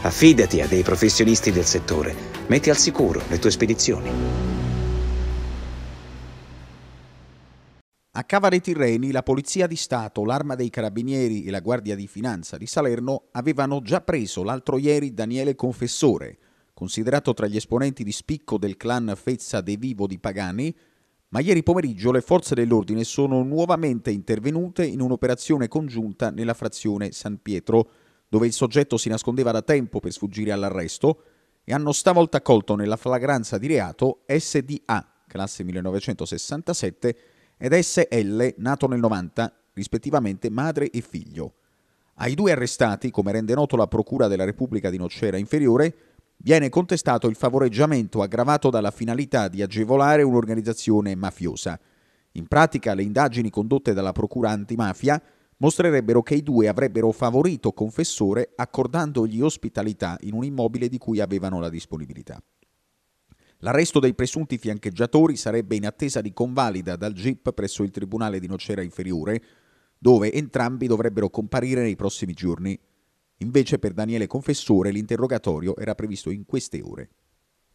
Affidati a dei professionisti del settore, metti al sicuro le tue spedizioni. A Cavare Tirreni la Polizia di Stato, l'Arma dei Carabinieri e la Guardia di Finanza di Salerno avevano già preso l'altro ieri Daniele Confessore, considerato tra gli esponenti di spicco del clan Fezza De Vivo di Pagani, ma ieri pomeriggio le forze dell'ordine sono nuovamente intervenute in un'operazione congiunta nella frazione San Pietro dove il soggetto si nascondeva da tempo per sfuggire all'arresto, e hanno stavolta colto nella flagranza di reato SDA, classe 1967, ed SL, nato nel 90, rispettivamente madre e figlio. Ai due arrestati, come rende noto la Procura della Repubblica di Nocera Inferiore, viene contestato il favoreggiamento aggravato dalla finalità di agevolare un'organizzazione mafiosa. In pratica le indagini condotte dalla Procura antimafia mostrerebbero che i due avrebbero favorito Confessore accordandogli ospitalità in un immobile di cui avevano la disponibilità. L'arresto dei presunti fiancheggiatori sarebbe in attesa di convalida dal GIP presso il Tribunale di Nocera Inferiore, dove entrambi dovrebbero comparire nei prossimi giorni. Invece per Daniele Confessore l'interrogatorio era previsto in queste ore.